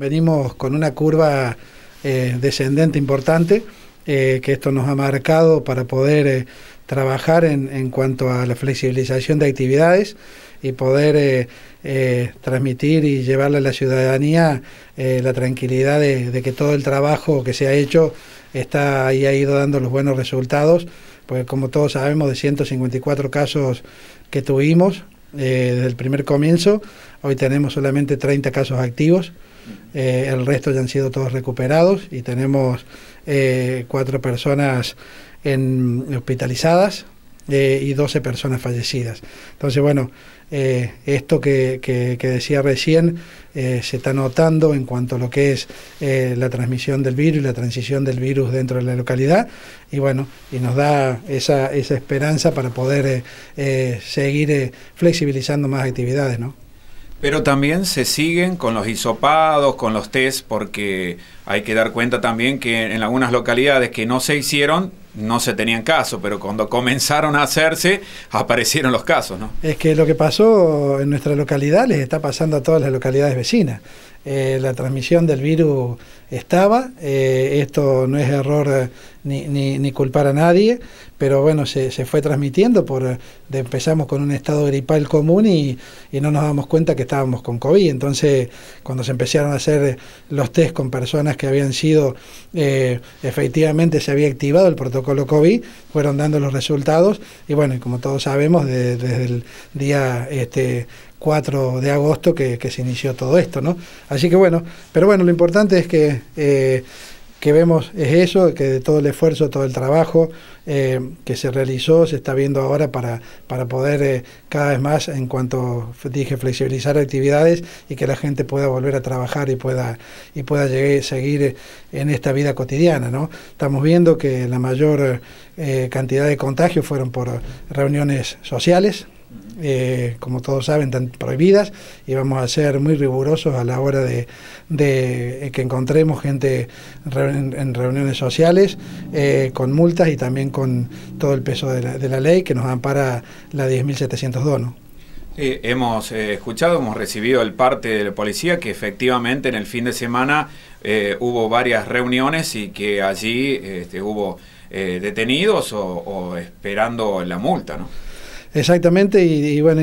Venimos con una curva eh, descendente importante, eh, que esto nos ha marcado para poder eh, trabajar en, cuanto a la flexibilización de actividades y poder transmitir y llevarle a la ciudadanía la tranquilidad de, que todo el trabajo que se ha hecho está y ha ido dando los buenos resultados, porque como todos sabemos de 154 casos que tuvimos, eh, desde el primer comienzo. Hoy tenemos solamente 30 casos activos, eh, el resto ya han sido todos recuperados y tenemos eh, cuatro personas hospitalizadas y 12 personas fallecidas. Entonces, bueno, eh, esto que, decía recién eh, se está notando en cuanto a lo que es eh, la transmisión del virus y la transición del virus dentro de la localidad y bueno, y nos da esa, esa esperanza para poder seguir flexibilizando más actividades, ¿no? Pero también se siguen con los hisopados, con los test, porque hay que dar cuenta también que en algunas localidades que no se hicieron, no se tenían casos, pero cuando comenzaron a hacerse, aparecieron los casos, ¿no? Es que lo que pasó en nuestra localidad les está pasando a todas las localidades vecinas. Eh, la transmisión del virus estaba. Eh, esto no es error eh, ni, ni, ni, culpar a nadie, pero bueno, se, fue transmitiendo. por Empezamos con un estado gripal común y, no nos damos cuenta que estábamos con COVID. Entonces, cuando se empezaron a hacer los test con personas que habían sido, efectivamente se había activado el protocolo COVID, fueron dando los resultados y bueno, como todos sabemos, desde el día este, 4 de agosto que, se inició todo esto, ¿no? Así que bueno, pero bueno, lo importante es que, eh, que vemos es eso, que de todo el esfuerzo, todo el trabajo eh, que se realizó, se está viendo ahora para, para poder eh, cada vez más, en cuanto dije, flexibilizar actividades y que la gente pueda volver a trabajar y pueda, y pueda llegar, seguir en esta vida cotidiana, ¿no? Estamos viendo que la mayor cantidad de contagios fueron por reuniones sociales, eh, como todos saben, están prohibidas y vamos a ser muy rigurosos a la hora de, que encontremos gente en, reuniones sociales eh, con multas y también con todo el peso de la, ley que nos ampara la 10.700 donos. hemos eh, escuchado, hemos recibido el parte de la policía que efectivamente en el fin de semana hubo varias reuniones y que allí este, hubo detenidos o, o esperando la multa, ¿no? Exactamente, y, bueno,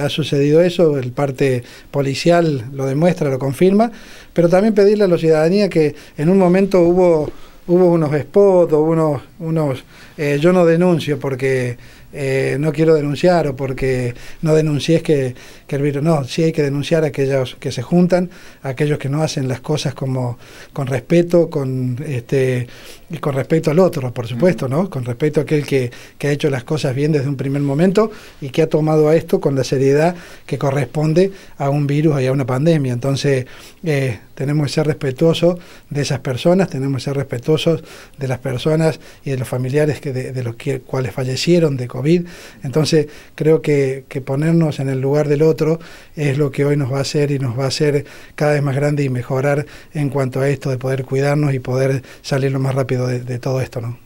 ha sucedido eso, el parte policial lo demuestra, lo confirma, pero también pedirle a la ciudadanía que en un momento hubo hubo unos spots, unos, unos eh, yo no denuncio porque eh, no quiero denunciar o porque no denuncies que, que, el virus. No, sí hay que denunciar a aquellos que se juntan, a aquellos que no hacen las cosas como con respeto, con este y con respeto al otro, por supuesto, ¿no? Con respeto a aquel que, ha hecho las cosas bien desde un primer momento y que ha tomado a esto con la seriedad que corresponde a un virus y a una pandemia. Entonces, eh, tenemos que ser respetuosos de esas personas, tenemos que ser respetuosos de las personas y de los familiares que de, los cuales fallecieron de COVID. Entonces creo que, ponernos en el lugar del otro es lo que hoy nos va a hacer y nos va a hacer cada vez más grande y mejorar en cuanto a esto de poder cuidarnos y poder salir lo más rápido de, de todo esto. ¿no?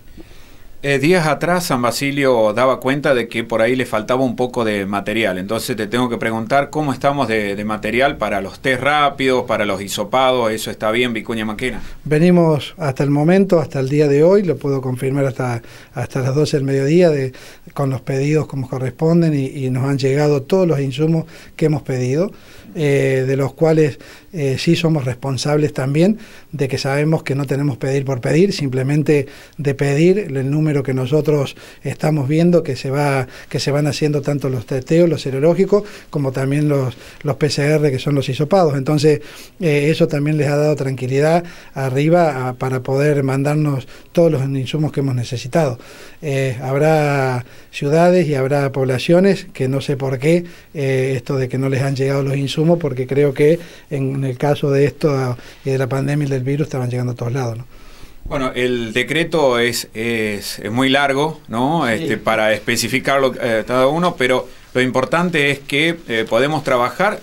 Eh, días atrás San Basilio daba cuenta de que por ahí le faltaba un poco de material, entonces te tengo que preguntar cómo estamos de, material para los test rápidos, para los hisopados, eso está bien, Vicuña Maquena. Venimos hasta el momento, hasta el día de hoy, lo puedo confirmar hasta, hasta las 12 del mediodía, de, con los pedidos como corresponden y, nos han llegado todos los insumos que hemos pedido, eh, de los cuales eh, sí somos responsables también de que sabemos que no tenemos pedir por pedir, simplemente de pedir el número que nosotros estamos viendo que se va que se van haciendo tanto los testeos, los serológicos, como también los, los PCR que son los hisopados. Entonces, eh, eso también les ha dado tranquilidad arriba para poder mandarnos todos los insumos que hemos necesitado. Eh, habrá ciudades y habrá poblaciones que no sé por qué esto de que no les han llegado los insumos, porque creo que en en el caso de esto y eh, de la pandemia y del virus estaban llegando a todos lados. ¿no? Bueno, el decreto es, es, muy largo, ¿no? Este, para especificarlo eh, cada uno, pero lo importante es que eh, podemos trabajar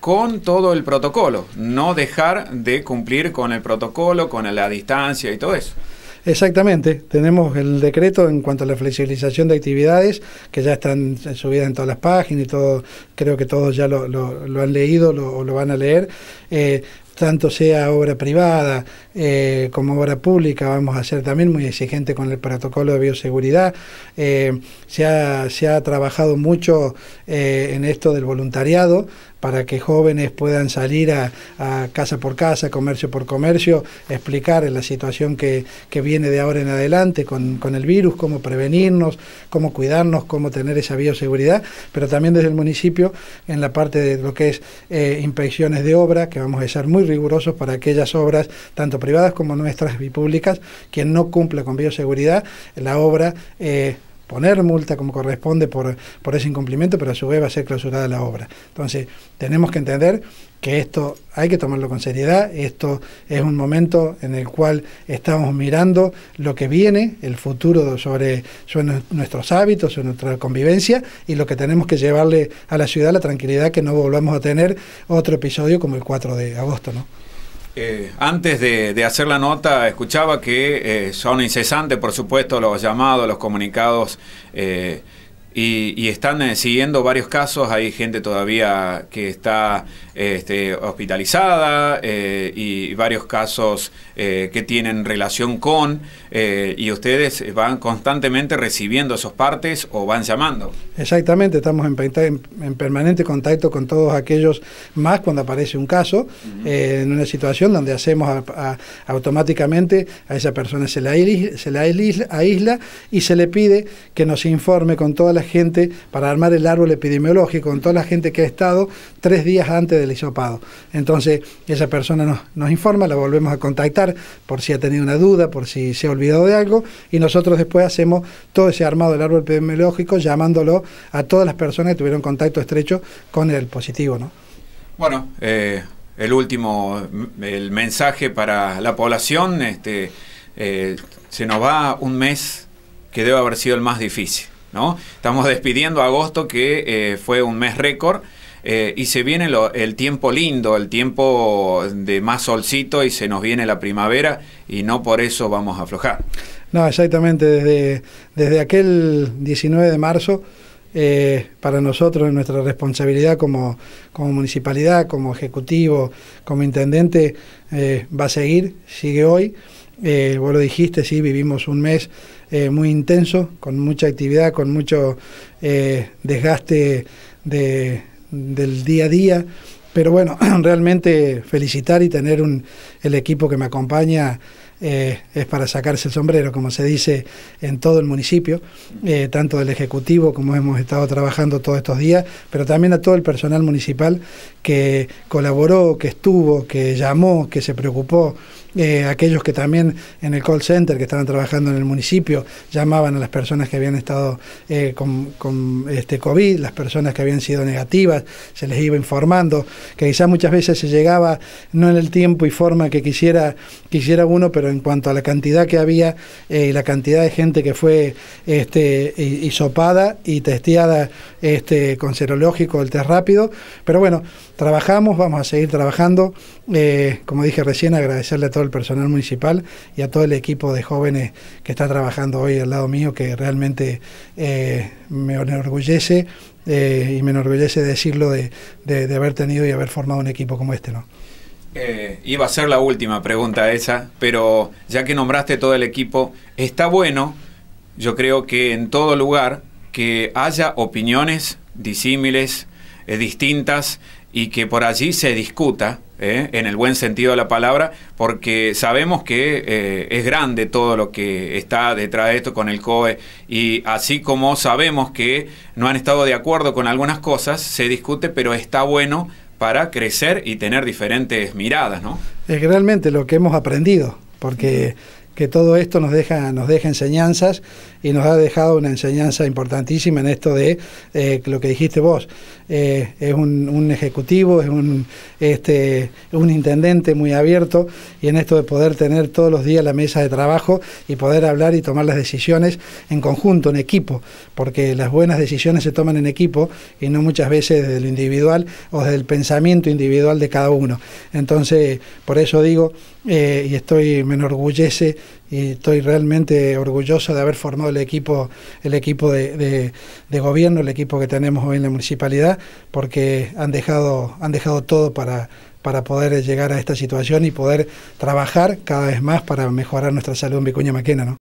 con todo el protocolo, no dejar de cumplir con el protocolo, con la distancia y todo eso. Exactamente, tenemos el decreto en cuanto a la flexibilización de actividades, que ya están subidas en todas las páginas y todo, creo que todos ya lo, han leído o lo, van a leer. Eh, tanto sea obra privada eh, como obra pública, vamos a ser también muy exigentes con el protocolo de bioseguridad. Eh, se, ha, trabajado mucho en esto del voluntariado, para que jóvenes puedan salir a, casa por casa, comercio por comercio, explicar la situación que, viene de ahora en adelante con, el virus, cómo prevenirnos, cómo cuidarnos, cómo tener esa bioseguridad, pero también desde el municipio en la parte de lo que es eh, inspecciones de obra, que vamos a ser muy rigurosos para aquellas obras, tanto privadas como nuestras y públicas, quien no cumpla con bioseguridad, la obra... Eh, poner multa como corresponde por, ese incumplimiento, pero a su vez va a ser clausurada la obra. Entonces, tenemos que entender que esto hay que tomarlo con seriedad, esto es un momento en el cual estamos mirando lo que viene, el futuro sobre, nuestros hábitos, sobre nuestra convivencia y lo que tenemos que llevarle a la ciudad la tranquilidad que no volvamos a tener otro episodio como el 4 de agosto. ¿no? Eh, antes de, hacer la nota, escuchaba que eh, son incesantes, por supuesto, los llamados, los comunicados. Eh, y, están eh, siguiendo varios casos, hay gente todavía que está este, hospitalizada eh, y varios casos eh, que tienen relación con, y ustedes van constantemente recibiendo esos partes o van llamando. Exactamente, estamos en, permanente contacto con todos aquellos, más cuando aparece un caso, en una situación donde hacemos automáticamente a esa persona se la, se la y se le pide que nos informe con todas las gente para armar el árbol epidemiológico, con toda la gente que ha estado tres días antes del hisopado. Entonces, esa persona nos, nos informa, la volvemos a contactar por si ha tenido una duda, por si se ha olvidado de algo, y nosotros después hacemos todo ese armado del árbol epidemiológico llamándolo a todas las personas que tuvieron contacto estrecho con el positivo. ¿no? Bueno, eh, el último, el mensaje para la población, este, eh, se nos va un mes que debe haber sido el más difícil. ¿no? Estamos despidiendo agosto que eh, fue un mes récord. Eh, y se viene el tiempo lindo, el tiempo de más solcito y se nos viene la primavera y no por eso vamos a aflojar. No, exactamente, desde, desde aquel 19 de marzo, eh, para nosotros nuestra responsabilidad como, municipalidad, como ejecutivo, como intendente, va a seguir, sigue hoy. Eh, vos lo dijiste, sí, vivimos un mes eh, muy intenso, con mucha actividad, con mucho eh, desgaste del día a día. Pero bueno, realmente felicitar y tener el equipo que me acompaña es para sacarse el sombrero, como se dice en todo el municipio, tanto del Ejecutivo como hemos estado trabajando todos estos días, pero también a todo el personal municipal que colaboró, que estuvo, que llamó, que se preocupó. Eh, aquellos que también en el call center que estaban trabajando en el municipio llamaban a las personas que habían estado eh, con, este COVID, las personas que habían sido negativas, se les iba informando, que quizás muchas veces se llegaba no en el tiempo y forma que quisiera, quisiera uno, pero en cuanto a la cantidad que había eh, y la cantidad de gente que fue este, hisopada y testeada este, con serológico, el test rápido, pero bueno, trabajamos, vamos a seguir trabajando, como dije recién, agradecerle a todos el personal municipal y a todo el equipo de jóvenes que está trabajando hoy al lado mío, que realmente eh, me enorgullece eh, y me enorgullece decirlo de, haber tenido y haber formado un equipo como este, ¿no? Eh, iba a ser la última pregunta esa, pero ya que nombraste todo el equipo, está bueno, yo creo que en todo lugar, que haya opiniones disímiles, distintas, y que por allí se discuta, ¿eh? en el buen sentido de la palabra, porque sabemos que eh, es grande todo lo que está detrás de esto con el COE y así como sabemos que no han estado de acuerdo con algunas cosas, se discute, pero está bueno para crecer y tener diferentes miradas, ¿no? Es realmente lo que hemos aprendido, porque que todo esto nos deja, nos deja enseñanzas y nos ha dejado una enseñanza importantísima en esto de eh, lo que dijiste vos. Eh, es un, ejecutivo, este, es un, intendente muy abierto y en esto de poder tener todos los días la mesa de trabajo y poder hablar y tomar las decisiones en conjunto, en equipo, porque las buenas decisiones se toman en equipo y no muchas veces desde lo individual o desde el pensamiento individual de cada uno. Entonces, por eso digo, eh, y estoy, me enorgullece y estoy realmente orgulloso de haber formado el equipo, el equipo de, gobierno, el equipo que tenemos hoy en la municipalidad, porque han dejado, han dejado todo para, para poder llegar a esta situación y poder trabajar cada vez más para mejorar nuestra salud en Vicuña Maquena.